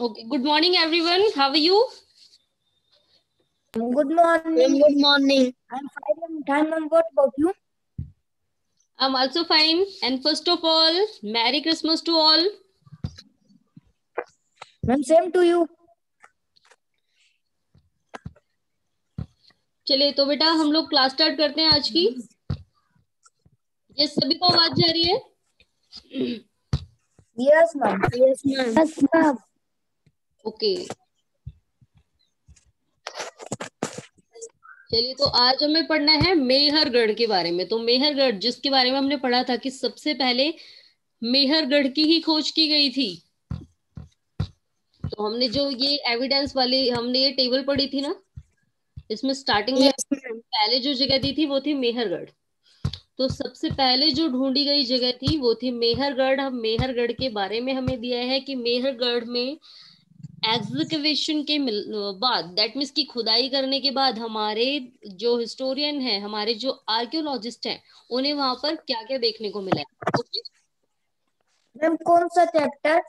Okay. Good morning, everyone. How are you? Good morning. Good morning. I'm fine. I'm, I'm What about you? I'm also fine. And first of all, Merry Christmas to all. Ma'am, same to you. चले तो बेटा हम लोग class start करते हैं आज की ये सभी को आवाज जा रही है yes ma'am yes ma'am okay चलिए तो आज हमें पढ़ना है मेहरगढ़ के बारे में तो मेहरगढ़ जिसके बारे में हमने पढ़ा था कि सबसे पहले मेहरगढ़ की ही खोज की गई थी तो हमने जो ये एविडेंस वाली हमने ये टेबल पढ़ी थी ना इसमें स्टार्टिंग में yes, पहले जो जगह दी थी वो थी मेहरगढ़ तो सबसे पहले जो ढूंढी गई जगह थी वो थी मेहरगढ़ अब मेहरगढ़ के बारे में हमें दिया है कि मेहरगढ़ में एग्जिकवेशन के बाद दैट मीन्स की खुदाई करने के बाद हमारे जो हिस्टोरियन है हमारे जो आर्कियोलॉजिस्ट हैं उन्हें वहां पर क्या क्या देखने को मिला है मैम कौन सा चैप्टर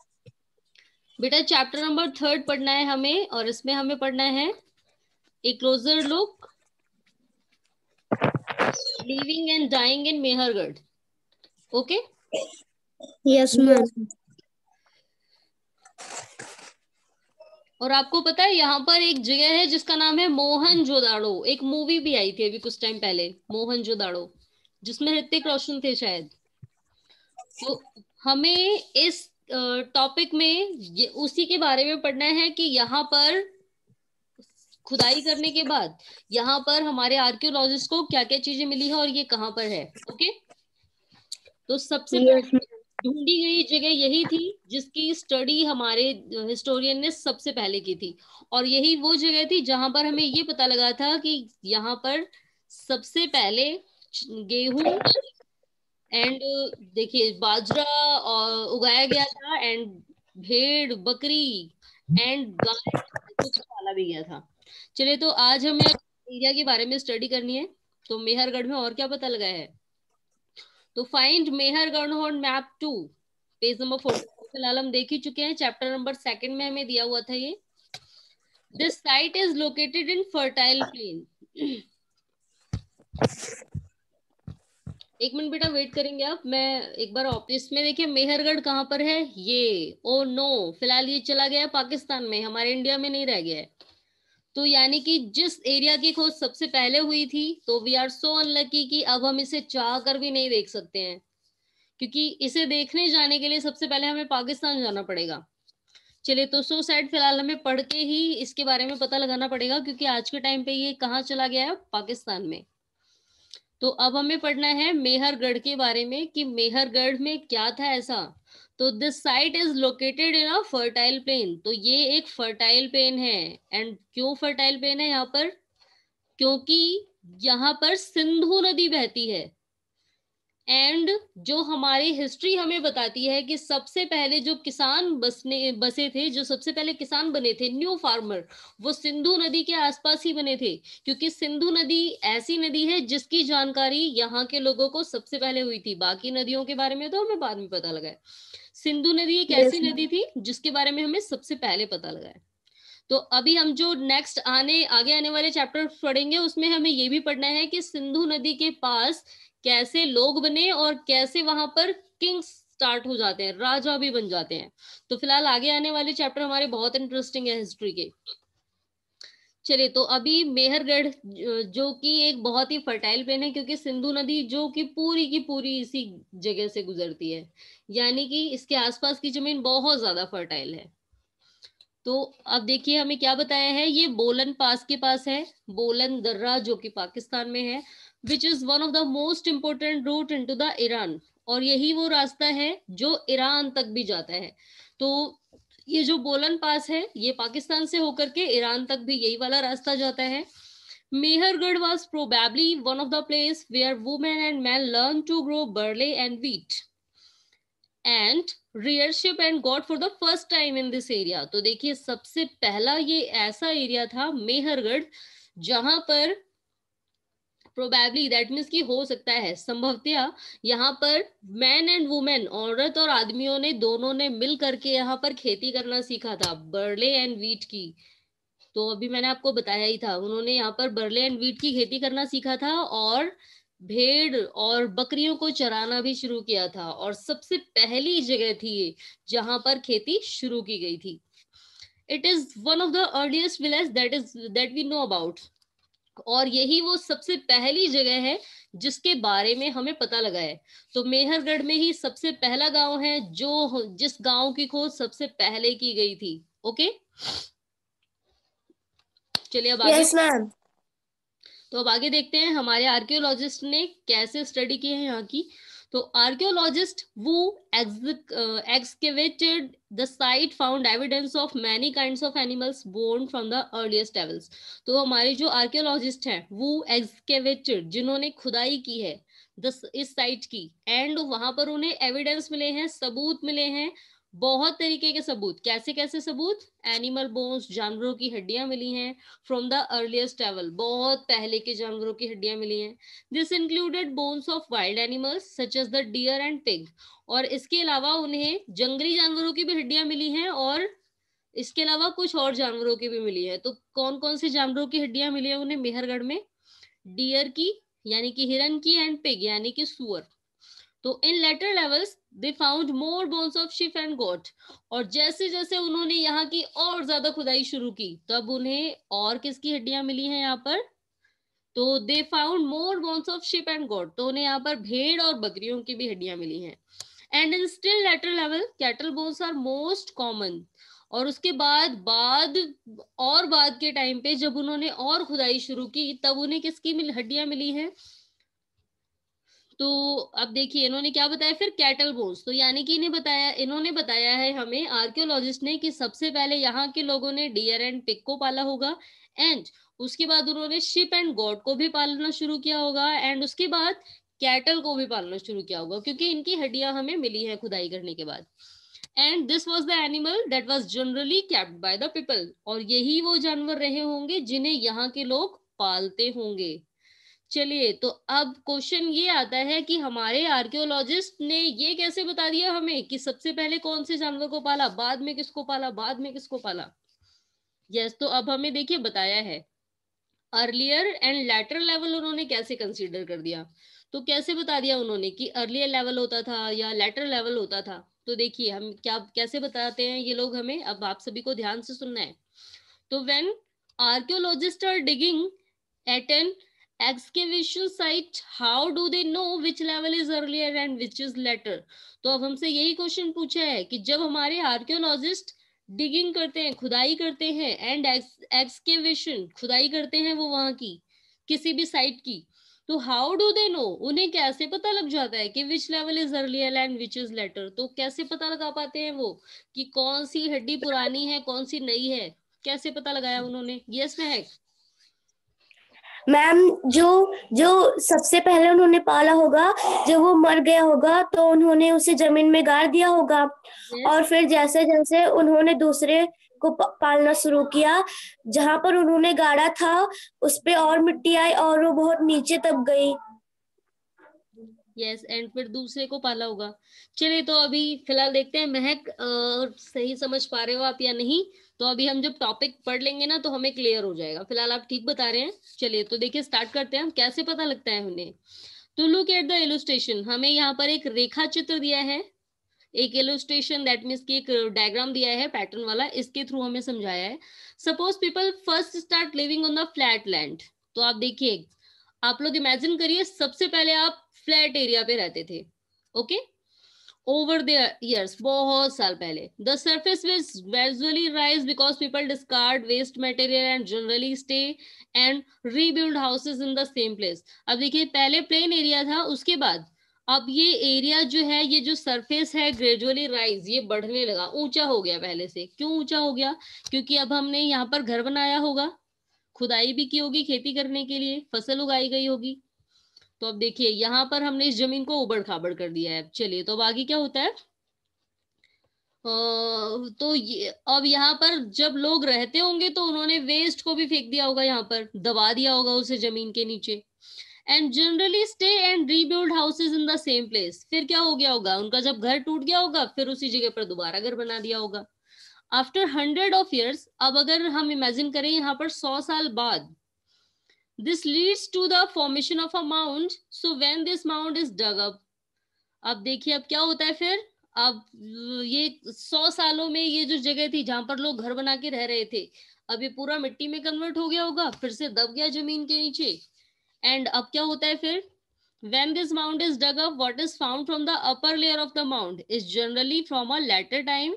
बेटा चैप्टर नंबर थर्ड पढ़ना है हमें और इसमें हमें पढ़ना है a closer look living and dying in Mehrgarh okay yes ma'am और आपको पता है यहाँ पर एक जगह है जिसका नाम है मोहन जोदाड़ो एक मूवी भी आई थी अभी कुछ टाइम पहले मोहन जोदाड़ो जिसमें ऋतिक रोशन थे शायद तो हमें इस टॉपिक में ये उसी के बारे में पढ़ना है कि यहाँ पर खुदाई करने के बाद यहाँ पर हमारे आर्कियोलॉजिस्ट को क्या क्या चीजें मिली है और ये कहाँ पर है ओके तो सबसे yes, ढूंढी गई जगह यही थी जिसकी स्टडी हमारे हिस्टोरियन ने सबसे पहले की थी और यही वो जगह थी जहां पर हमें ये पता लगा था कि यहाँ पर सबसे पहले गेहूं एंड देखिए बाजरा और उगाया गया था एंड भेड़ बकरी एंड पाला भी गया था चलिए तो आज हमें एरिया के बारे में स्टडी करनी है तो मेहरगढ़ में और क्या पता लगा है तो find Mehrgarh map two page number forty फिलहाल हम देख ही चुके हैं चैप्टर नंबर सेकंड में हमें दिया हुआ था ये this site is located in fertile plain एक मिनट बेटा वेट करेंगे आप मैं एक बार इसमें देखिए मेहरगढ़ कहाँ पर है ये ओ oh नो फिलहाल ये चला गया पाकिस्तान में हमारे इंडिया में नहीं रह गया है तो यानी कि जिस एरिया की खोज सबसे पहले हुई थी तो वी आर सो अनलकी कि अब हम इसे चाह कर भी नहीं देख सकते हैं क्योंकि इसे देखने जाने के लिए सबसे पहले हमें पाकिस्तान जाना पड़ेगा चलिए तो सो साइड फिलहाल हमें पढ़ के ही इसके बारे में पता लगाना पड़ेगा क्योंकि आज के टाइम पे ये कहाँ चला गया है पाकिस्तान में तो अब हमें पढ़ना है मेहरगढ़ के बारे में कि मेहरगढ़ में क्या था ऐसा तो this site is located in a fertile plain तो ये एक फर्टाइल प्लेन है एंड क्यों फर्टाइल प्लेन है यहाँ पर क्योंकि यहाँ पर सिंधु नदी बहती है एंड जो हमारी हिस्ट्री हमें बताती है कि सबसे पहले जो किसान बसने बसे थे जो सबसे पहले किसान बने थे न्यू फार्मर वो सिंधु नदी के आसपास ही बने थे क्योंकि सिंधु नदी ऐसी नदी है जिसकी जानकारी यहाँ के लोगों को सबसे पहले हुई थी बाकी नदियों के बारे में तो हमें बाद में पता लगा है सिंधु नदी एक ऐसी नदी थी जिसके बारे में हमें सबसे पहले पता लगा है तो अभी हम जो नेक्स्ट आने आगे आने वाले चैप्टर पढ़ेंगे उसमें हमें ये भी पढ़ना है कि सिंधु नदी के पास कैसे लोग बने और कैसे वहां पर किंग्स स्टार्ट हो जाते हैं राजा भी बन जाते हैं तो फिलहाल आगे आने वाले चैप्टर हमारे बहुत इंटरेस्टिंग है हिस्ट्री के चलिए तो अभी मेहरगढ़ जो कि एक बहुत ही फर्टाइल पेन है क्योंकि सिंधु नदी जो कि पूरी की पूरी इसी जगह से गुजरती है यानी कि इसके आसपास की जमीन बहुत ज्यादा फर्टाइल है तो अब देखिए हमें क्या बताया है ये बोलन पास के पास है बोलन दर्रा जो कि पाकिस्तान में है which is one of the most important route to the Iran और यही वो रास्ता है जो ईरान तक भी जाता है तो ये जो बोलन पास है ये पाकिस्तान से होकर के ईरान तक भी यही वाला रास्ता जाता है Mehrgarh was probably one of the place where women and man learn to grow barley and wheat and rear sheep and goat for the first time in this area तो देखिए सबसे पहला ये ऐसा एरिया था मेहरगढ़ जहां पर प्रोबेबली दैट मीन्स की हो सकता है संभवतया यहाँ पर मैन एंड वुमेन औरत और आदमियों ने दोनों ने मिल करके यहाँ पर खेती करना सीखा था बर्ले एंड वीट की तो अभी मैंने आपको बताया ही था उन्होंने यहाँ पर बर्ले एंड वीट की खेती करना सीखा था और भेड़ और बकरियों को चराना भी शुरू किया था और सबसे पहली जगह थी जहां पर खेती शुरू की गई थी it is one of the earliest village that is that we know about और यही वो सबसे पहली जगह है जिसके बारे में हमें पता लगा है तो मेहरगढ़ में ही सबसे पहला गांव है जो जिस गांव की खोज सबसे पहले की गई थी ओके चलिए अब yes, तो अब आगे देखते हैं हमारे आर्कियोलॉजिस्ट ने कैसे स्टडी की है यहाँ की तो आर्कियोलॉजिस्ट वो excavated the site found evidence of many kind of animals बोर्न फ्रॉम द अर्लीस्ट एवल्स तो हमारे जो आर्कियोलॉजिस्ट हैं वो एक्सकेवेटेड जिन्होंने खुदाई की है दस इस साइट की एंड वहां पर उन्हें एविडेंस मिले हैं सबूत मिले हैं बहुत तरीके के सबूत कैसे कैसे सबूत एनिमल बोन्स जानवरों की हड्डियां मिली हैं फ्रॉम द अर्लीस्ट ट्रेवल बहुत पहले के जानवरों की हड्डियां मिली हैं this included bones of wild animals such as the deer and pig और इसके अलावा उन्हें जंगली जानवरों की भी हड्डियां मिली हैं और इसके अलावा कुछ और जानवरों की भी मिली है तो कौन कौन से जानवरों की हड्डियां मिली है उन्हें मेहरगढ़ में डियर की यानी कि हिरन की एंड पिग यानी कि सुअर तो in later levels they found more bones of sheep and goat और जैसे जैसे उन्होंने यहाँ की और ज्यादा खुदाई शुरू की तब उन्हें और किसकी हड्डियां मिली हैं यहाँ पर तो they found more bones of sheep and goat तो उन्हें यहाँ पर भेड़ और बकरियों की भी हड्डियां मिली हैं and in still later level cattle bones are most common और उसके बाद बाद और बाद के टाइम पे जब उन्होंने और खुदाई शुरू की तब उन्हें किसकी मिल हड्डियां मिली हैं तो अब देखिए इन्होंने क्या बताया फिर कैटल बोन्स तो यानी कि इन्हें बताया इन्होंने बताया है हमें आर्कियोलॉजिस्ट ने कि सबसे पहले यहाँ के लोगों ने डियर एंड पिक को पाला होगा एंड उसके बाद उन्होंने शिप एंड गॉड को भी पालना शुरू किया होगा एंड उसके बाद कैटल को भी पालना शुरू किया होगा क्योंकि इनकी हड्डियां हमें मिली है खुदाई करने के बाद and this was the animal that was generally kept by the people और यही वो जानवर रहे होंगे जिन्हें यहाँ के लोग पालते होंगे चलिए तो अब क्वेश्चन ये आता है कि हमारे आर्कियोलॉजिस्ट ने ये कैसे बता दिया हमें कि सबसे पहले कौन से जानवर को पाला बाद में किसको पाला बाद में किसको पाला यस yes, तो अब हमें देखिए बताया है अर्लियर एंड लेटर लेवल उन्होंने कैसे कंसीडर कर दिया तो कैसे बता दिया उन्होंने कि अर्लियर लेवल होता था या लेटर लेवल होता था तो देखिए हम क्या कैसे बताते हैं ये लोग हमें अब आप सभी को ध्यान से सुनना है तो when archaeologist are digging at an excavation site how do they know which level is earlier and which is later तो अब हमसे यही क्वेश्चन पूछा है कि जब हमारे आर्क्योलॉजिस्ट डिगिंग करते हैं खुदाई करते हैं एंड एक्सकेविशन खुदाई करते हैं वो वहां की किसी भी साइट की तो हाउ डू दे नो उन्हें कैसे पता लग जाता है कि which level is earlier and which is later तो कैसे पता लगा पाते हैं वो कि कौन सी हड्डी पुरानी है कौन सी नई है कैसे पता लगाया उन्होंने यस yes, महक मैम जो जो सबसे पहले उन्होंने पाला होगा जब वो मर गया होगा तो उन्होंने उसे जमीन में गाड़ दिया होगा हम्म। और फिर जैसे जैसे उन्होंने दूसरे को पालना शुरू किया जहां पर उन्होंने गाड़ा था उस पर और मिट्टी आई और वो बहुत नीचे तब गई यस एंड फिर दूसरे को पाला होगा चलिए तो अभी फिलहाल देखते हैं महक आ, सही समझ पा रहे हो आप या नहीं तो अभी हम जब टॉपिक पढ़ लेंगे ना तो हमें क्लियर हो जाएगा फिलहाल आप ठीक बता रहे हैं चलिए तो देखिए स्टार्ट करते हैं हम कैसे पता लगता है उन्हें तो लुक एट द एलोस्टेशन हमें यहाँ पर एक रेखा चित्र दिया है एक एलोस्टेशन दैट मीन्स की एक डायग्राम दिया है पैटर्न वाला इसके थ्रू हमें समझाया है suppose people first start living on the flat land तो आप देखिए आप लोग इमेजिन करिए सबसे पहले आप फ्लैट एरिया पे रहते थे okay okay? over the years bahut saal pehle the surface will gradually rise because people discard waste material and generally stay and rebuild houses in the same place ab dekhiye pehle plain area tha uske baad अब ये area जो है ये जो surface है gradually rise ये बढ़ने लगा ऊंचा हो गया पहले से क्यों ऊंचा हो गया क्योंकि अब हमने यहाँ पर घर बनाया होगा खुदाई भी की होगी खेती करने के लिए फसल उगाई गई होगी तो अब देखिए यहां पर हमने इस जमीन को उबड़ खाबड़ कर दिया है चलिए तो अब आगे क्या होता है तो ये अब यहाँ पर जब लोग रहते होंगे तो उन्होंने वेस्ट को भी फेंक दिया होगा यहाँ पर दबा दिया होगा उसे जमीन के नीचे and generally stay and rebuild houses in the same place फिर क्या हो गया होगा उनका जब घर टूट गया होगा फिर उसी जगह पर दोबारा घर बना दिया होगा आफ्टर हंड्रेड ऑफ ईयर्स अब अगर हम इमेजिन करें यहाँ पर सौ साल बाद this leads to the formation of a mound so when this mound is dug up अब देखिए अब क्या होता है फिर अब ये सौ सालों में ये जो जगह थी जहां पर लोग घर बना के रह रहे थे अब ये पूरा मिट्टी में कन्वर्ट हो गया होगा फिर से दब गया जमीन के नीचे एंड अब क्या होता है फिर when this mound is dug up what is found from the upper layer of the mound is generally from a later time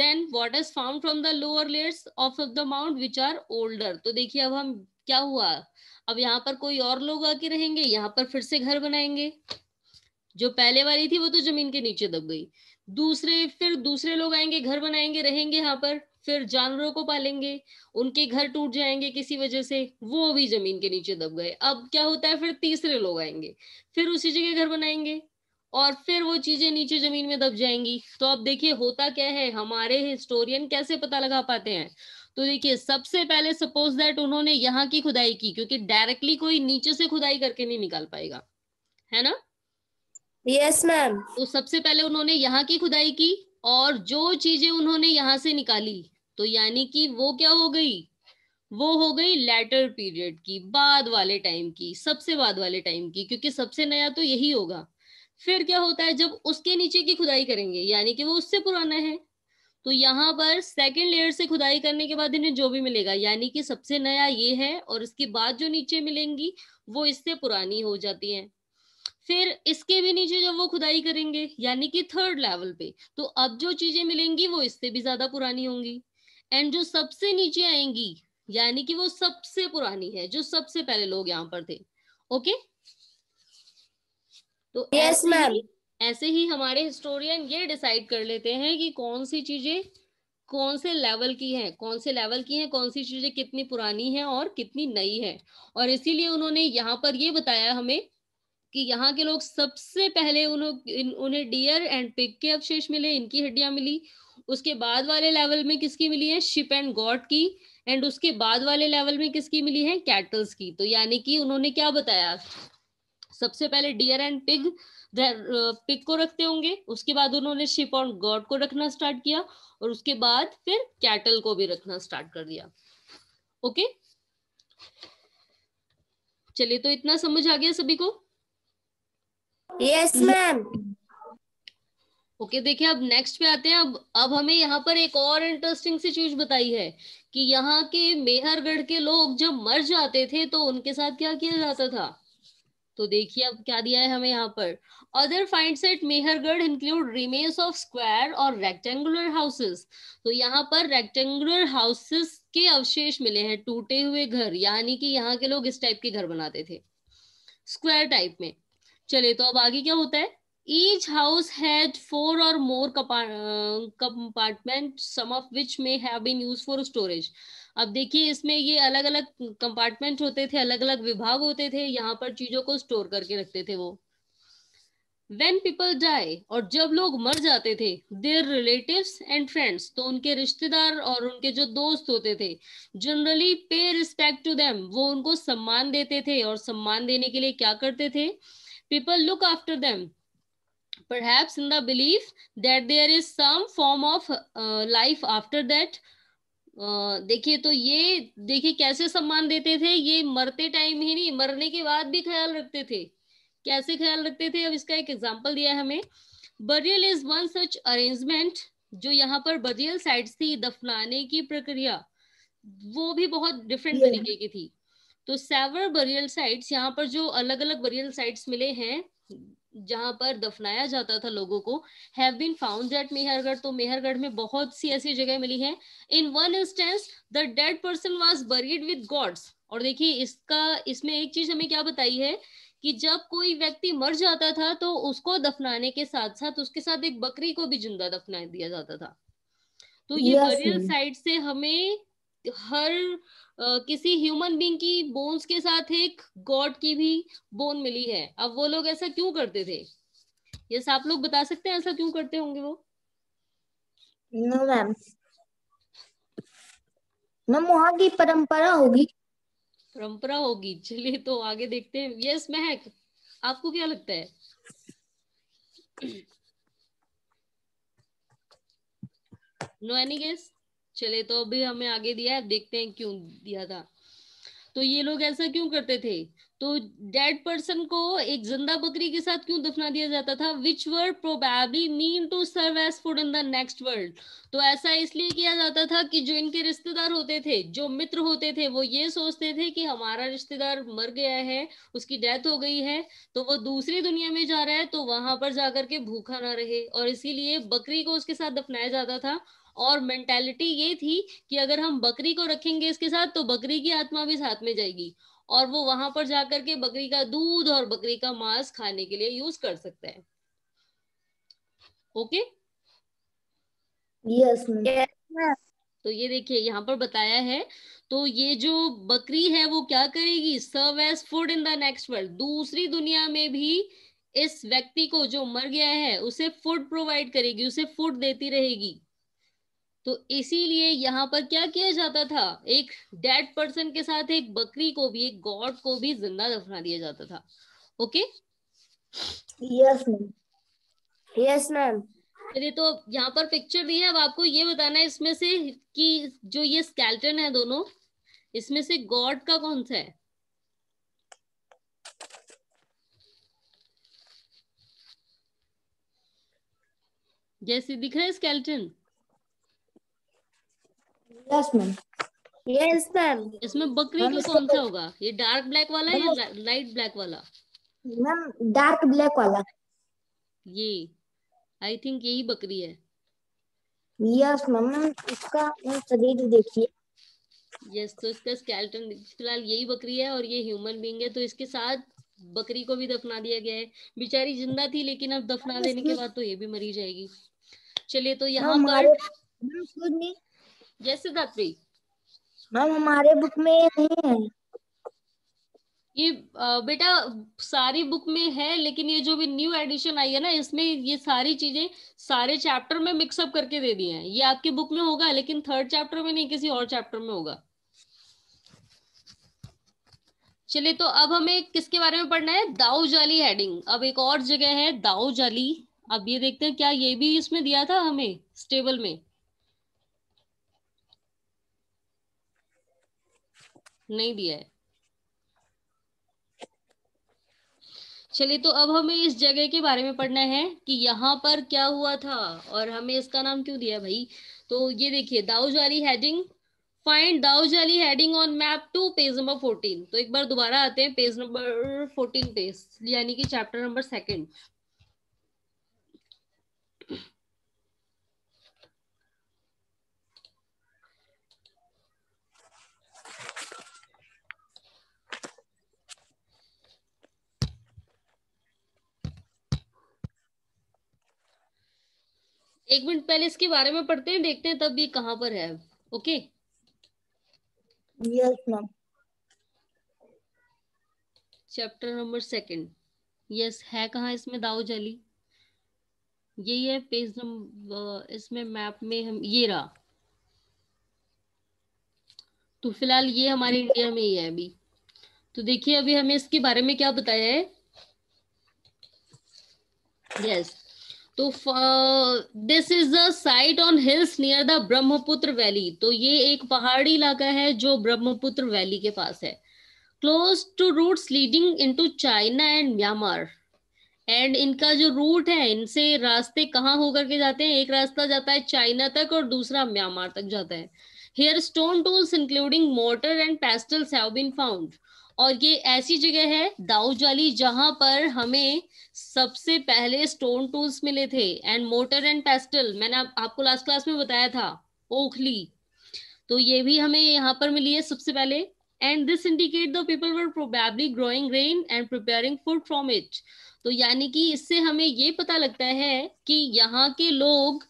then what is found from the lower layers of the mound which are older तो देखिए अब हम क्या हुआ अब यहाँ पर कोई और लोग आके रहेंगे यहाँ पर फिर से घर बनाएंगे जो पहले वाली थी वो तो जमीन के नीचे दब गई दूसरे फिर दूसरे लोग आएंगे घर बनाएंगे रहेंगे यहाँ पर फिर जानवरों को पालेंगे उनके घर टूट जाएंगे किसी वजह से वो भी जमीन के नीचे दब गए अब क्या होता है फिर तीसरे लोग आएंगे फिर उसी जगह घर बनाएंगे और फिर वो चीजें नीचे जमीन में दब जाएंगी तो अब देखिए होता क्या है हमारे हिस्टोरियन कैसे पता लगा पाते हैं तो देखिए सबसे पहले सपोज दैट उन्होंने यहाँ की खुदाई की क्योंकि डायरेक्टली कोई नीचे से खुदाई करके नहीं निकाल पाएगा है ना यस yes, मैम तो सबसे पहले उन्होंने यहाँ की खुदाई की और जो चीजें उन्होंने यहाँ से निकाली तो यानी कि वो क्या हो गई वो हो गई लेटर पीरियड की बाद वाले टाइम की सबसे बाद वाले टाइम की क्योंकि सबसे नया तो यही होगा फिर क्या होता है जब उसके नीचे की खुदाई करेंगे यानी कि वो उससे पुराना है तो यहाँ पर सेकेंड लेयर से खुदाई करने के बाद इन्हें जो भी मिलेगा यानी कि सबसे नया ये है और इसके बाद जो नीचे मिलेंगी वो इससे पुरानी हो जाती है फिर इसके भी नीचे जब वो खुदाई करेंगे यानी कि थर्ड लेवल पे तो अब जो चीजें मिलेंगी वो इससे भी ज्यादा पुरानी होंगी एंड जो सबसे नीचे आएंगी यानी कि वो सबसे पुरानी है जो सबसे पहले लोग यहाँ पर थे ओके तो यस yes, मैम ऐसे ही हमारे हिस्टोरियन ये डिसाइड कर लेते हैं कि कौन सी चीजें कौन से लेवल की हैं कौन से लेवल की हैं कौन सी चीजें कितनी पुरानी हैं और कितनी नई है और इसीलिए उन्होंने यहाँ पर ये बताया हमें कि यहाँ के लोग सबसे पहले उन्होंने उन्हें डियर एंड पिग के अवशेष मिले इनकी हड्डियां मिली उसके बाद वाले लेवल में किसकी मिली है शिप एंड गॉड की एंड उसके बाद वाले लेवल में किसकी मिली है कैटल्स की तो यानी कि उन्होंने क्या बताया सबसे पहले डियर एंड पिग पिक को रखते होंगे उसके बाद उन्होंने शिप ऑन गॉड को रखना स्टार्ट किया और उसके बाद फिर कैटल को भी रखना स्टार्ट कर दिया ओके चलिए तो इतना समझ आ गया सभी को यस मैम ओके देखिए अब नेक्स्ट पे आते हैं अब अब हमें यहाँ पर एक और इंटरेस्टिंग सी चीज बताई है कि यहाँ के मेहरगढ़ के लोग जब मर जाते थे तो उनके साथ क्या किया जाता था तो देखिए अब क्या दिया है हमें यहाँ पर other find at Mehrgarh include remains of square और रेक्टेंगुलर हाउसेस तो यहाँ पर रेक्टेंगुलर हाउसेस के अवशेष मिले हैं टूटे हुए घर यानी कि यहाँ के लोग इस टाइप के घर बनाते थे स्क्वायर टाइप में चले तो अब आगे क्या होता है each house had four or more compartments some of which may have been used for storage अब देखिए इसमें ये अलग अलग कंपार्टमेंट होते थे अलग अलग विभाग होते थे यहाँ पर चीजों को स्टोर करके रखते थे वो वेन पीपल डाई और जब लोग मर जाते थे देर रिलेटिव एंड फ्रेंड्स तो उनके रिश्तेदार और उनके जो दोस्त होते थे जनरली पे रिस्पेक्ट टू देम वो उनको सम्मान देते थे और सम्मान देने के लिए क्या करते थे people look after them perhaps in the belief that there is some form of uh, life after that देखिए तो ये देखिए कैसे सम्मान देते थे ये मरते टाइम ही नहीं मरने के बाद भी ख्याल रखते थे कैसे ख्याल रखते थे अब इसका एक एग्जाम्पल दिया है हमें burial is one such arrangement जो यहाँ पर बरियल साइड थी दफनाने की प्रक्रिया वो भी बहुत डिफरेंट तरीके की थी तो सेवर बरियल साइट्स यहाँ पर जो अलग अलग बरियल साइट्स मिले हैं जहां पर दफनाया जाता था लोगों को have been found at Mehrgarh तो मेहरगढ़ में बहुत सी ऐसी जगह मिली है in one instance the dead person was buried with goats और देखिए इसका इसमें एक चीज हमें क्या बताई है कि जब कोई व्यक्ति मर जाता था तो उसको दफनाने के साथ साथ उसके साथ एक बकरी को भी जिंदा दफना दिया जाता था तो ये बरियल साइट से हमें हर आ, किसी ह्यूमन बींग की बोन्स के साथ एक गॉड की भी बोन मिली है अब वो लोग ऐसा क्यों करते थे यस आप लोग बता सकते हैं ऐसा क्यों करते होंगे वो नो मैम मैम वहां की परंपरा होगी परंपरा होगी चलिए तो आगे देखते हैं यस महक आपको क्या लगता है नो एनी गेस्ट चले तो अभी हमें आगे दिया है देखते हैं क्यों दिया था तो ये लोग ऐसा क्यों करते थे तो डेड पर्सन को एक जिंदा बकरी के साथ क्यों दफना दिया जाता था which were probably meant to serve as food in the next world तो ऐसा इसलिए किया जाता था कि जो इनके रिश्तेदार होते थे जो मित्र होते थे वो ये सोचते थे कि हमारा रिश्तेदार मर गया है उसकी डेथ हो गई है तो वो दूसरी दुनिया में जा रहा है तो वहां पर जाकर के भूखा ना रहे और इसीलिए बकरी को उसके साथ दफनाया जाता था और मेंटेलिटी ये थी कि अगर हम बकरी को रखेंगे इसके साथ तो बकरी की आत्मा भी साथ में जाएगी और वो वहां पर जाकर के बकरी का दूध और बकरी का मांस खाने के लिए यूज कर सकता है ओके यस तो ये देखिए यहाँ पर बताया है तो ये जो बकरी है वो क्या करेगी serve as food in the next world दूसरी दुनिया में भी इस व्यक्ति को जो मर गया है उसे फूड प्रोवाइड करेगी उसे फूड देती रहेगी तो इसीलिए यहाँ पर क्या किया जाता था एक डेड पर्सन के साथ एक बकरी को भी एक गॉड को भी जिंदा दफना दिया जाता था okay yes ma'am yes ma'am चलिए तो यहाँ पर पिक्चर दी है अब आपको ये बताना है इसमें से कि जो ये स्केल्टन है दोनों इसमें से गॉड का कौन सा है जैसे दिख रहा है skeleton yes ma'am yes ma'am इसमें बकरी का कौन सा तो- होगा ये डार्क ब्लैक वाला या लाइट मतलब- ब्लैक वाला मैम डार्क ब्लैक वाला ये आई थिंक यही बकरी है यस मैम इसका शरीर देखिए यस तो इसका स्केलेटन फिलहाल यही बकरी है और ये ह्यूमन बींग है तो इसके साथ बकरी को भी दफना दिया गया है बेचारी जिंदा थी लेकिन अब दफना देने के बाद तो ये भी मरी जाएगी चलिए तो यहाँ पर जैसे सिद्धात्री मैम हमारे बुक में नहीं है ये बेटा सारी बुक में है लेकिन ये जो भी न्यू एडिशन आई है ना इसमें ये सारी चीजें सारे चैप्टर में मिक्सअप करके दे दिए हैं ये आपके बुक में होगा लेकिन थर्ड चैप्टर में नहीं किसी और चैप्टर में होगा चलिए तो अब हमें किसके बारे में पढ़ना है दाऊ जाली हेडिंग अब एक और जगह है दाऊ जाली अब ये देखते हैं क्या ये भी इसमें दिया था हमें स्टेबल में नहीं दिया है चलिए तो अब हमें इस जगह के बारे में पढ़ना है कि यहाँ पर क्या हुआ था और हमें इसका नाम क्यों दिया भाई तो ये देखिए Daojali Hading find Daojali Hading on map two page number fourteen तो एक बार दोबारा आते हैं पेज नंबर फोर्टीन पे यानी कि चैप्टर नंबर सेकंड एक मिनट पहले इसके बारे में पढ़ते हैं देखते हैं तब ये कहाँ पर है okay yes ma'am chapter number second yes है कहाँ इसमें दाऊ जली यही है पेज नंबर इसमें मैप में हम ये रहा तो फिलहाल ये हमारे इंडिया में ही है अभी तो देखिए अभी हमें इसके बारे में क्या बताया है यस yes. तो this is the site on hills near the Brahmaputra valley तो ये एक पहाड़ी इलाका है जो ब्रह्मपुत्र वैली के पास है close to route leading into China and Myanmar एंड इनका जो रूट है इनसे रास्ते कहाँ होकर के जाते हैं एक रास्ता जाता है चाइना तक और दूसरा म्यांमार तक जाता है here stone tools including mortar and pestles है और ये ऐसी जगह है दाऊजाली जहां पर हमें सबसे पहले स्टोन टूल्स मिले थे एंड मोटर एंड पेस्टल मैंने आप, आपको लास्ट क्लास में बताया था ओखली तो ये भी हमें यहाँ पर मिली है सबसे पहले and this indicate the people were probably growing grain and preparing food from it तो यानी कि इससे हमें ये पता लगता है कि यहाँ के लोग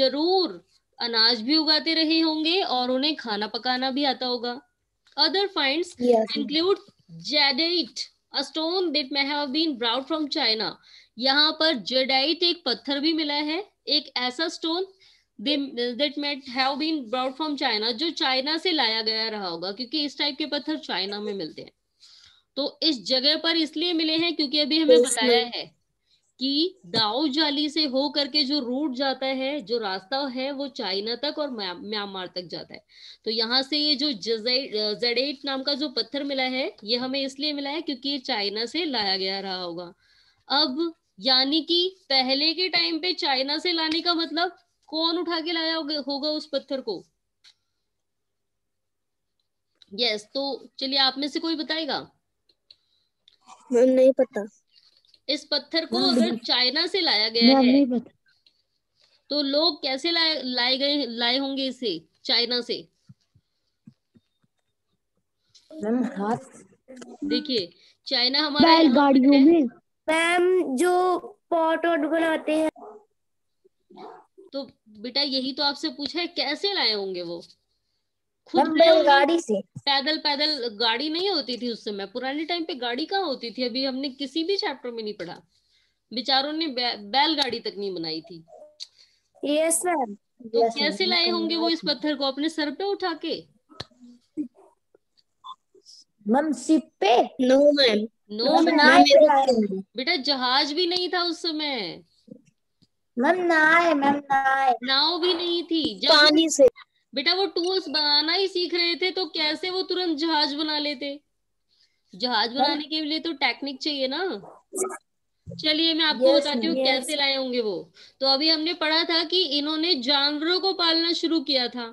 जरूर अनाज भी उगाते रहे होंगे और उन्हें खाना पकाना भी आता होगा other find include jadeite a stone that may have been brought from china यहाँ पर जेडाइट एक पत्थर भी मिला है एक ऐसा stone that might have been brought from China जो चाइना से लाया गया रहा होगा क्योंकि इस टाइप के पत्थर चाइना में मिलते हैं तो इस जगह पर इसलिए मिले हैं क्योंकि अभी हमें बताया है कि दाओ जाली से हो करके जो रूट जाता है जो रास्ता है वो चाइना तक और म्यांमार तक जाता है तो यहाँ से ये जो जडेट नाम का जो पत्थर मिला है ये हमें इसलिए मिला है क्योंकि ये चाइना से लाया गया रहा होगा अब यानी कि पहले के टाइम पे चाइना से लाने का मतलब कौन उठा के लाया होगा उस पत्थर को यस तो चलिए आप में से कोई बताएगा नहीं पता इस पत्थर को हाँ। अगर चाइना से लाया गया है तो लोग कैसे लाए लाए गए लाए होंगे इसे चाइना से देखिए चाइना हमारा गाड़ियों में मैम जो पॉट वॉट बनाते हैं तो बेटा यही तो आपसे पूछा है कैसे लाए होंगे वो खुद गाड़ी से पैदल पैदल गाड़ी नहीं होती थी उस समय पुराने टाइम पे गाड़ी कहाँ होती थी अभी हमने किसी भी चैप्टर में नहीं पढ़ा बिचारों ने बैलगाड़ी तक नहीं बनाई थी यस yes, तो yes, कैसे लाए होंगे वो इस पत्थर को अपने सर पे उठा के पे नो मैम नो मैम बेटा जहाज भी नहीं था उस समय नाव भी नहीं थी पानी से बेटा वो टूल्स बनाना ही सीख रहे थे तो कैसे वो तुरंत जहाज बना लेते जहाज बनाने के लिए तो टेक्निक चाहिए ना चलिए मैं आपको yes, बताती हूँ yes. कैसे लाए होंगे वो तो अभी हमने पढ़ा था कि इन्होंने जानवरों को पालना शुरू किया था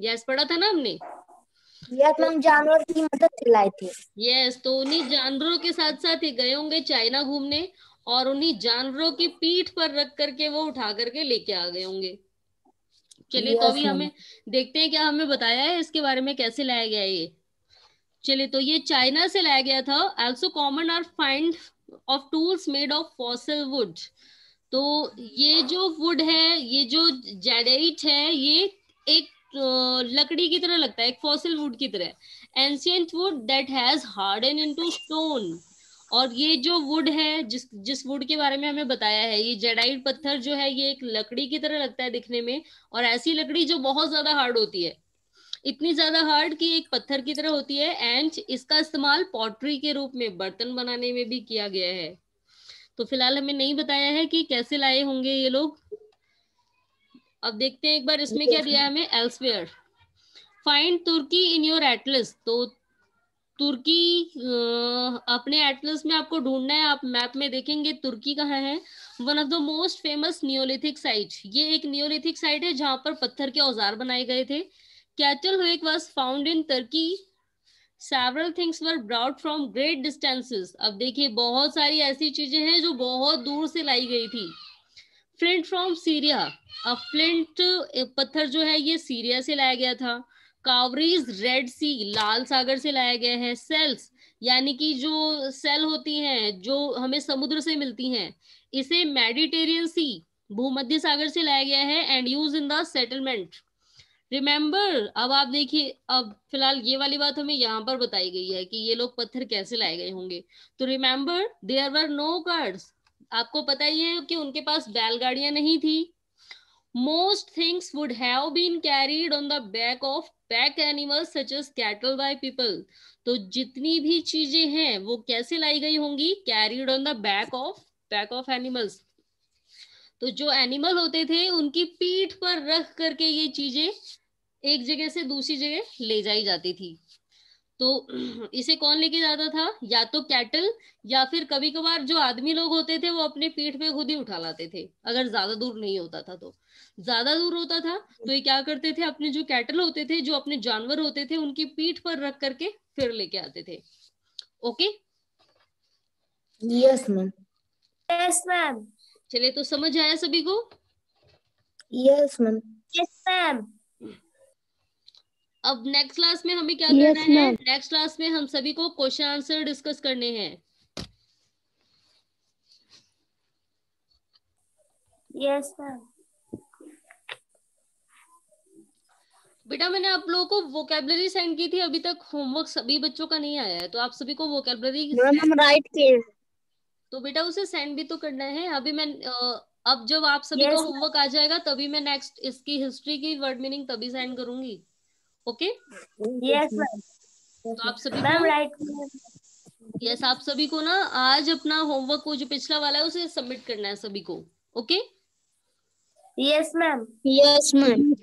यस yes, पढ़ा था ना हमने yes, तो, जानवर की मदद से लाए थे यस तो उन्हीं जानवरों के साथ साथ ही गए होंगे चाइना घूमने और उन्हीं जानवरों की पीठ पर रख करके वो उठा करके लेके आ गए होंगे चलिए तो अभी हमें देखते हैं क्या हमें बताया है इसके बारे में कैसे लाया गया ये चलिए तो ये चाइना से लाया गया था also common are find of tools made of fossil wood तो ये जो वुड है ये जो जेडेइट है ये एक लकड़ी की तरह लगता है एक फॉसिल वुड की तरह ancient wood that has hardened into stone और ये जो वुड है जिस जिस वुड के बारे में हमें बताया है ये जेडाइड पत्थर जो है ये एक लकड़ी की तरह लगता है दिखने में और ऐसी लकड़ी जो बहुत ज्यादा हार्ड होती है इतनी ज्यादा हार्ड कि एक पत्थर की तरह होती है एंड इसका इस्तेमाल पॉटरी के रूप में बर्तन बनाने में भी किया गया है तो फिलहाल हमें नहीं बताया है कि कैसे लाए होंगे ये लोग अब देखते हैं एक बार इसमें क्या दिया हमें elsewhere find Turkey in your atlas तो तुर्की अपने एटलस में आपको ढूंढना है आप मैप में देखेंगे तुर्की कहाँ है one of the most famous neolithic site ये एक नियोलिथिक साइट है जहां पर पत्थर के औजार बनाए गए थे Catalhoyuk was found in Turkey several things were brought from great distances अब देखिए बहुत सारी ऐसी चीजें हैं जो बहुत दूर से लाई गई थी फ्लिंट फ्रॉम सीरिया अब फ्लिंट पत्थर जो है ये सीरिया से लाया गया था कावरीज रेड सी लाल सागर से लाया गया है सेल्स यानी कि जो सेल होती हैं जो हमें समुद्र से मिलती हैं इसे मेडिटेरियन सी भूमध्य सागर से लाया गया है and use in the settlement remember अब आप देखिए अब फिलहाल ये वाली बात हमें यहाँ पर बताई गई है कि ये लोग पत्थर कैसे लाए गए होंगे तो remember there were no carts आपको पता ही है कि उनके पास बैलगाड़ियां नहीं थी most things would have been carried on the back of pack animals such as cattle by people तो जितनी भी चीजें हैं वो कैसे लाई गई होंगी carried on the back of back of animals तो जो एनिमल होते थे उनकी पीठ पर रख करके ये चीजें एक जगह से दूसरी जगह ले जाई जाती थी तो इसे कौन लेके जाता था या तो कैटल या फिर कभी कभार जो आदमी लोग होते थे वो अपने पीठ पे खुद ही उठा लाते थे अगर ज्यादा दूर नहीं होता था तो ज्यादा दूर होता था तो ये क्या करते थे अपने जो कैटल होते थे जो अपने जानवर होते थे उनकी पीठ पर रख करके फिर लेके आते थे okay yes ma'am yes ma'am चलिए तो समझ आया सभी को यस मैम यस मैम अब नेक्स्ट क्लास में हमें क्या yes, करना है नेक्स्ट क्लास में हम सभी को क्वेश्चन आंसर डिस्कस करने हैं यस yes, बेटा मैंने आप लोगों को वोकेबलरी सेंड की थी अभी तक होमवर्क सभी बच्चों का नहीं आया है तो आप सभी को वोकेबलरी राइट किए तो बेटा उसे सेंड भी तो करना है अभी मैं अब जब आप सभी yes, का होमवर्क आ जाएगा तभी मैं नेक्स्ट इसकी हिस्ट्री की वर्ड मीनिंग तभी सेंड करूंगी ओके यस तो आप सभी मैम राइट यस आप सभी को ना आज अपना होमवर्क को जो पिछला वाला है उसे सबमिट करना है सभी को okay yes ma'am yes ma'am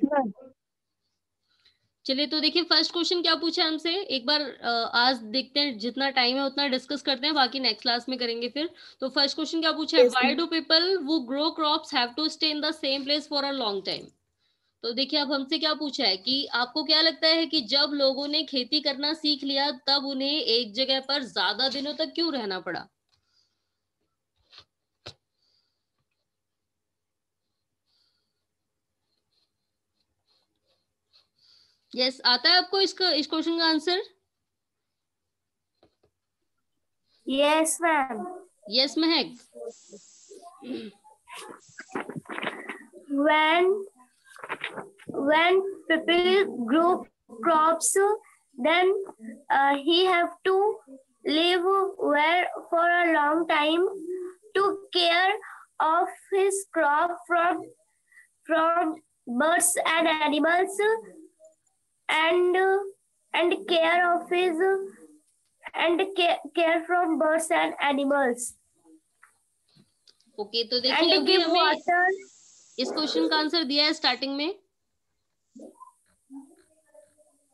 चलिए तो देखिए फर्स्ट क्वेश्चन क्या पूछा हमसे एक बार आज देखते हैं जितना टाइम है उतना डिस्कस करते हैं बाकी नेक्स्ट क्लास में करेंगे फिर तो फर्स्ट क्वेश्चन क्या पूछा है why do people who grow crops have to stay in the same place for a long time तो देखिए अब हमसे क्या पूछा है कि आपको क्या लगता है कि जब लोगों ने खेती करना सीख लिया तब उन्हें एक जगह पर ज्यादा दिनों तक क्यों रहना पड़ा यस yes, आता है आपको इसका इस क्वेश्चन का answer yes ma'am yes Mahak when when people grow crops, then uh, he have to live where for a long time to care of his crop from from birds and animals and and care of his and care, care from birds and animals okay to so and give water इस question का answer दिया है starting में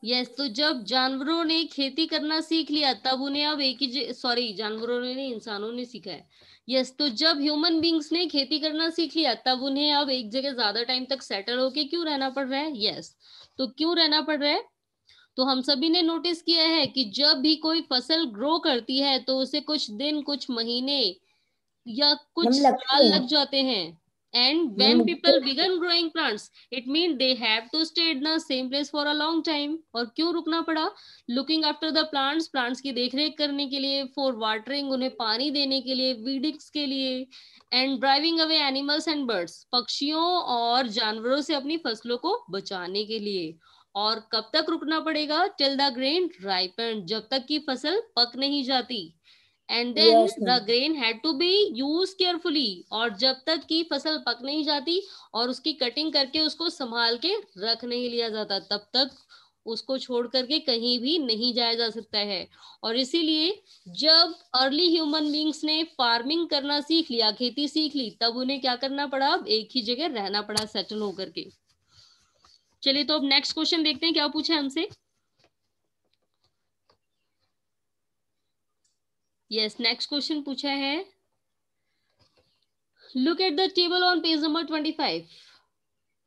yes yes, तो जब जानवरों ने खेती करना सीख लिया तब उन्हें अब एक ही सॉरी जानवरों ने नहीं इंसानों ने सीखा है यस yes, तो जब ह्यूमन बींग्स ने खेती करना सीख लिया तब उन्हें अब एक जगह ज्यादा टाइम तक सेटल होके क्यों रहना पड़ रहा है यस yes, तो क्यों रहना पड़ रहा है तो हम सभी ने नोटिस किया है कि जब भी कोई फसल ग्रो करती है तो उसे कुछ दिन कुछ महीने या कुछ साल लग जाते हैं and when mm -hmm. people begin growing plants it mean they have to stay in the same place for a long time aur क्यों rukna pada looking after the plants plants की देखरेख karne ke liye for watering unhe pani dene ke liye weedings ke liye and driving away animals and birds pakshiyon aur जानवरों se apni faslon ko bachane ke liye और कब तक रुकना पड़ेगा till the grain ripen जब तक की फसल पक नहीं जाती and then the grain had to be use carefully और जब तक की फसल पक नहीं जाती और उसकी कटिंग करके उसको संभाल के रख नहीं लिया जाता तब तक उसको छोड़ करके कहीं भी नहीं जाया जा सकता है और इसीलिए जब अर्ली ह्यूमन बींग्स ने फार्मिंग करना सीख लिया खेती सीख ली तब उन्हें क्या करना पड़ा अब एक ही जगह रहना पड़ा सेटल होकर के चलिए तो अब नेक्स्ट क्वेश्चन देखते हैं क्या पूछा है हमसे यस नेक्स्ट क्वेश्चन पूछा है look at the table on page number twenty five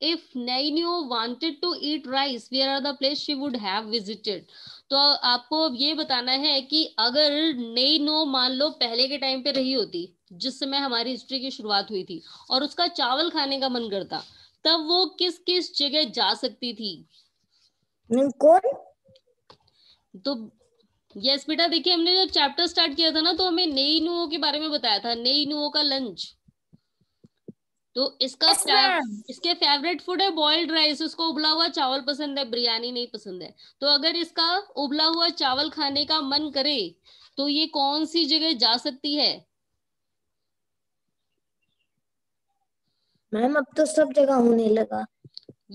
if nainio wanted to eat rice where are the place she would have visited तो आपको ये बताना है कि अगर नैनो मान लो पहले के टाइम पे रही होती जिस समय हमारी हिस्ट्री की शुरुआत हुई थी और उसका चावल खाने का मन करता तब वो किस किस जगह जा सकती थी कौन तो यस बेटा देखिए हमने जब चैप्टर स्टार्ट किया था ना तो हमें नई नुओं के बारे में बताया था नई नुओ का लंच तो इसका yes, इसके फेवरेट फूड है बॉइल्ड राइस उसको उबला हुआ चावल पसंद है बिरयानी नहीं पसंद है तो अगर इसका उबला हुआ चावल खाने का मन करे तो ये कौन सी जगह जा सकती है मैम अब तो सब जगह होने लगा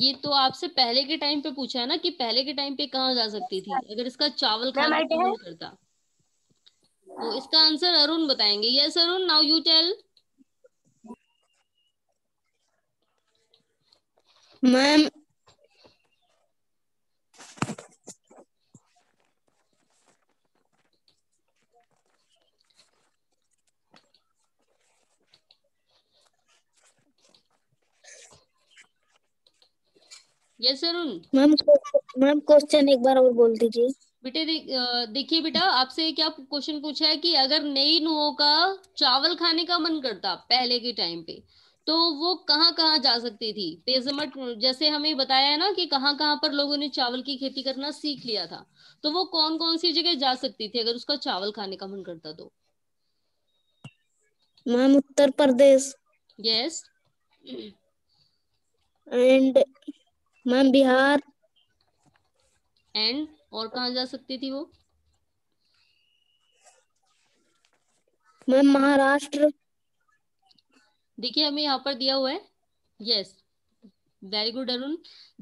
ये तो आपसे पहले के टाइम पे पूछा है ना कि पहले के टाइम पे कहाँ जा सकती थी अगर इसका चावल खाना करता तो इसका आंसर अरुण बताएंगे yes Arun now you tell ma'am yes Arun ma'am ma'am question एक बार और बोल दीजिए बेटे देखिए बेटा आपसे क्या क्वेश्चन पूछा है कि अगर नई नुओं का चावल खाने का मन करता पहले के टाइम पे तो वो कहाँ कहाँ जा सकती थी पेजमट जैसे हमें बताया है ना कि कहाँ कहाँ पर लोगों ने चावल की खेती करना सीख लिया था तो वो कौन कौन सी जगह जा सकती थी अगर उसका चावल खाने का मन करता तो ma'am Uttar Pradesh yes and ma'am Bihar and और कहा जा सकती थी वो मैम महाराष्ट्र देखिए हमें यहाँ पर दिया हुआ है यस वेरी गुड अरुण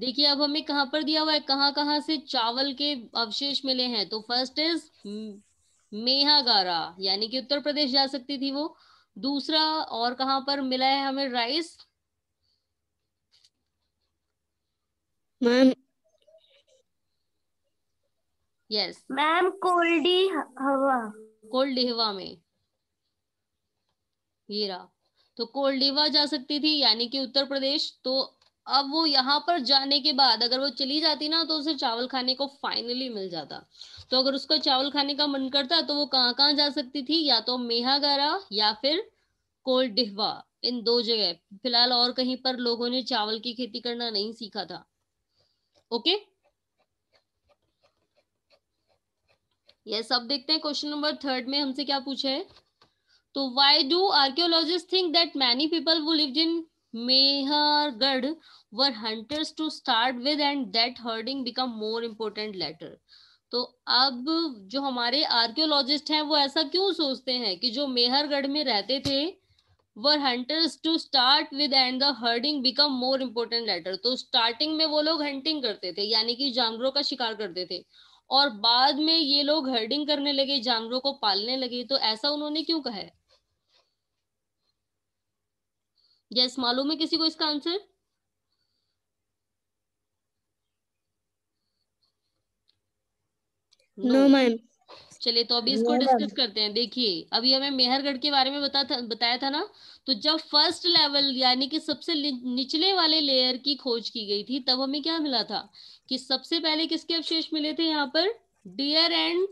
देखिए अब हमें कहाँ पर दिया हुआ है कहाँ कहाँ से चावल के अवशेष मिले हैं तो फर्स्ट इज मेहागारा यानी कि उत्तर प्रदेश जा सकती थी वो दूसरा और कहाँ पर मिला है हमें राइस मैम यस मैम कोल्डी हवा. कोल्डी हवा में रहा तो कोल्डीवा जा सकती थी यानी कि उत्तर प्रदेश तो अब वो यहाँ पर जाने के बाद अगर वो चली जाती ना तो उसे चावल खाने को फाइनली मिल जाता तो अगर उसका चावल खाने का मन करता तो वो कहाँ कहाँ जा सकती थी या तो मेहागारा या फिर कोल्डिहवा इन दो जगह फिलहाल और कहीं पर लोगों ने चावल की खेती करना नहीं सीखा था ओके यस अब देखते हैं क्वेश्चन नंबर थर्ड में हमसे क्या पूछा है तो why do archaeologists think that many people who live in Mehrgarh were hunters to start with and that herding become more important later तो अब जो हमारे आर्क्योलॉजिस्ट हैं वो ऐसा क्यों सोचते हैं कि जो मेहरगढ़ में रहते थे were hunters to start with and the herding become more important later तो स्टार्टिंग में वो लोग हंटिंग करते थे यानी कि जानवरों का शिकार करते थे और बाद में ये लोग हर्डिंग करने लगे जानवरों को पालने लगे तो ऐसा उन्होंने क्यों कहा है यस मालूम है किसी को इसका आंसर नो मैम चलिए तो अभी इसको डिस्कस करते हैं देखिए अभी हमें मेहरगढ़ के बारे में बता था, बताया था ना तो जब फर्स्ट लेवल यानी कि सबसे निचले वाले लेयर की खोज की गई थी तब हमें क्या मिला था कि सबसे पहले किसके अवशेष मिले थे यहाँ पर डियर एंड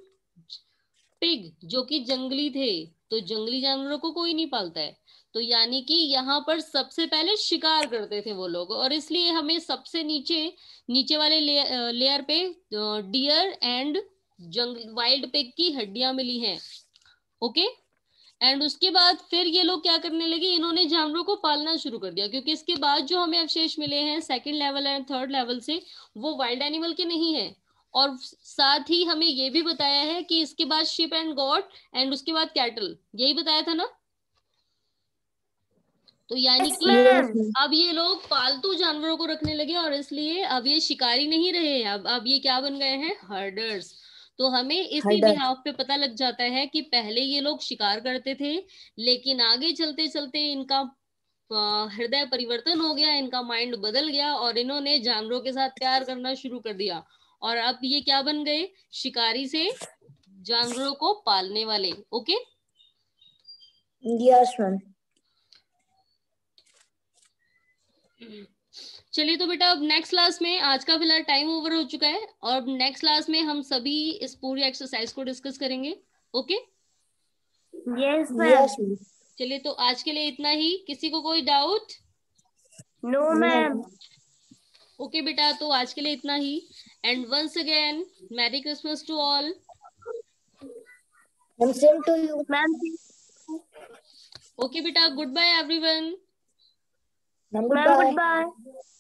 पिग जो कि जंगली थे तो जंगली जानवरों को कोई नहीं पालता है तो यानी कि यहाँ पर सबसे पहले शिकार करते थे वो लोग और इसलिए हमें सबसे नीचे नीचे वाले ले, लेयर पे डियर एंड जंगल वाइल्ड पिग की हड्डियां मिली हैं ओके एंड उसके बाद फिर ये लोग क्या करने लगे इन्होंने जानवरों को पालना शुरू कर दिया क्योंकि इसके बाद जो हमें अवशेष मिले हैं second level and third level से वो वाइल्ड एनिमल के नहीं है और साथ ही हमें ये भी बताया है कि इसके बाद शिप एंड गॉड एंड उसके बाद कैटल यही बताया था ना तो यानी कि अब ये लोग पालतू जानवरों को रखने लगे और इसलिए अब ये शिकारी नहीं रहे अब अब ये क्या बन गए हैं हर्डर्स तो हमें इसी बिहाव पे पता लग जाता है कि पहले ये लोग शिकार करते थे लेकिन आगे चलते चलते इनका हृदय परिवर्तन हो गया इनका माइंड बदल गया और इन्होंने जानवरों के साथ प्यार करना शुरू कर दिया और अब ये क्या बन गए शिकारी से जानवरों को पालने वाले ओके यस मैम हम्म। चलिए तो बेटा अब नेक्स्ट क्लास में आज का फिलहाल टाइम ओवर हो चुका है और नेक्स्ट क्लास में हम सभी इस पूरी एक्सरसाइज को डिस्कस करेंगे ओके यस यस चलिए तो आज के लिए इतना ही किसी को कोई डाउट नो मैम ओके बेटा तो आज के लिए इतना ही and once again merry Christmas to all okay बेटा good bye ma'am okay beta goodbye